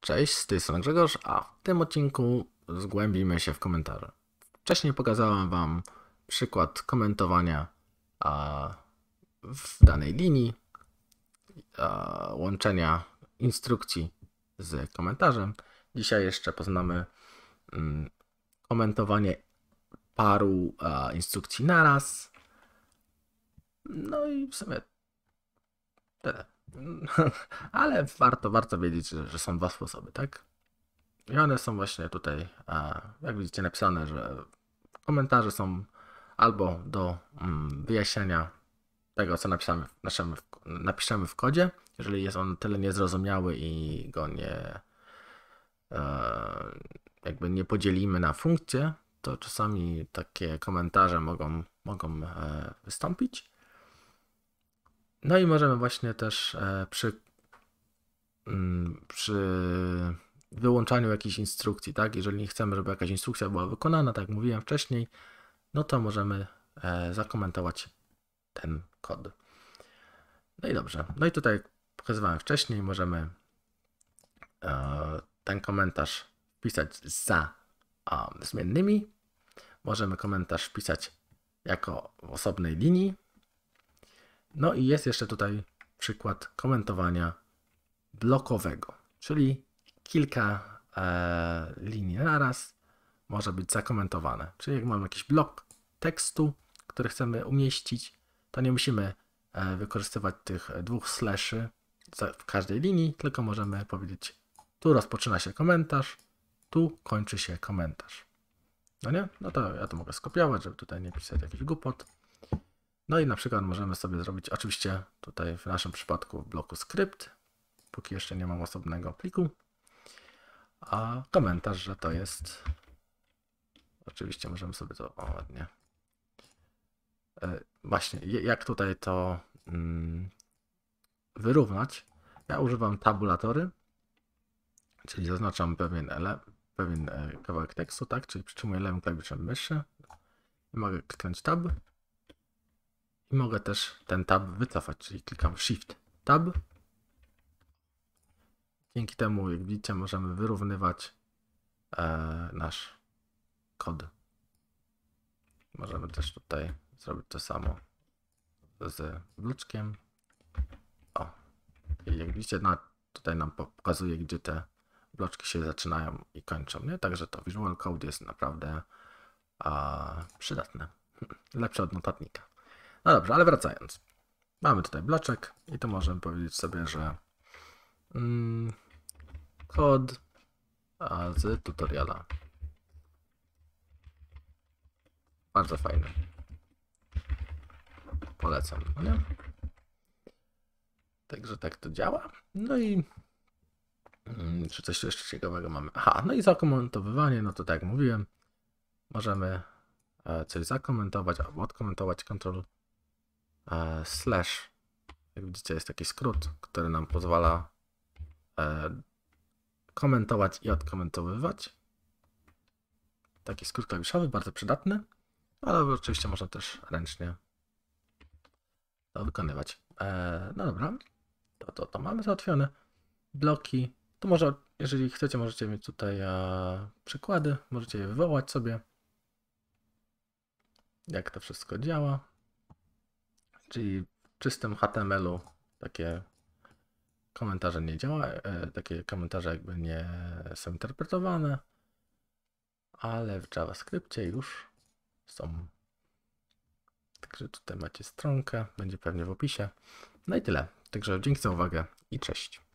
Cześć, z tej strony Grzegorz, a w tym odcinku zgłębimy się w komentarze. Wcześniej pokazałem Wam przykład komentowania w danej linii, łączenia instrukcji z komentarzem. Dzisiaj jeszcze poznamy mm, komentowanie paru instrukcji naraz. No i w sumie Tyle. Ale warto, warto wiedzieć, że są dwa sposoby, tak? I one są właśnie tutaj, jak widzicie, napisane, że komentarze są albo do mm, wyjaśnienia tego, co napisamy, naszemy, napiszemy w kodzie, jeżeli jest on tyle niezrozumiały i go nie e, jakby nie podzielimy na funkcje, to czasami takie komentarze mogą, mogą e, wystąpić. No i możemy właśnie też e, przy, mm, przy wyłączaniu jakiejś instrukcji, tak? Jeżeli nie chcemy, żeby jakaś instrukcja była wykonana, tak jak mówiłem wcześniej, no to możemy e, zakomentować ten kod. No i dobrze. No i tutaj, jak pokazywałem wcześniej, możemy e, ten komentarz wpisać za zmiennymi. Możemy komentarz wpisać jako w osobnej linii no i jest jeszcze tutaj przykład komentowania blokowego, czyli kilka e, linii naraz może być zakomentowane. Czyli jak mamy jakiś blok tekstu, który chcemy umieścić, to nie musimy e, wykorzystywać tych dwóch slaszy w każdej linii, tylko możemy powiedzieć tu rozpoczyna się komentarz, tu kończy się komentarz. No nie? No to ja to mogę skopiować, żeby tutaj nie pisać jakiś głupot. No i na przykład możemy sobie zrobić, oczywiście tutaj w naszym przypadku w bloku skrypt, póki jeszcze nie mam osobnego pliku, a komentarz, że to jest, oczywiście możemy sobie to, o ładnie, e, właśnie jak tutaj to mm, wyrównać, ja używam tabulatory, czyli zaznaczam pewien, ele, pewien e, kawałek tekstu, tak, czyli przytrzymuję lewym klawiszem myszy mogę kliknąć tab, i mogę też ten tab wycofać, czyli klikam Shift Tab. Dzięki temu, jak widzicie, możemy wyrównywać e, nasz kod. Możemy też tutaj zrobić to samo z bloczkiem, O, i jak widzicie, na, tutaj nam pokazuje, gdzie te bloczki się zaczynają i kończą, nie? Także to Visual Code jest naprawdę przydatne. Lepsze od notatnika. No dobrze, ale wracając. Mamy tutaj bloczek i to możemy powiedzieć sobie, że mm, kod z tutoriala. Bardzo fajny. Polecam, nie? Także tak to działa. No i mm, czy coś jeszcze ciekawego mamy? Aha, no i zakomentowywanie, no to tak jak mówiłem, możemy e, coś zakomentować albo odkomentować, Ctrl E, slash. Jak widzicie, jest taki skrót, który nam pozwala e, komentować i odkomentowywać. Taki skrót klawiszowy, bardzo przydatny, ale oczywiście można też ręcznie to wykonywać. E, no dobra, to, to, to mamy załatwione. Bloki, to może, jeżeli chcecie, możecie mieć tutaj przykłady, możecie je wywołać sobie, jak to wszystko działa. Czyli w czystym HTML-u takie komentarze nie działają, e, takie komentarze jakby nie są interpretowane, ale w JavaScriptie już są. Także tutaj macie stronkę, będzie pewnie w opisie. No i tyle. Także dzięki za uwagę i cześć.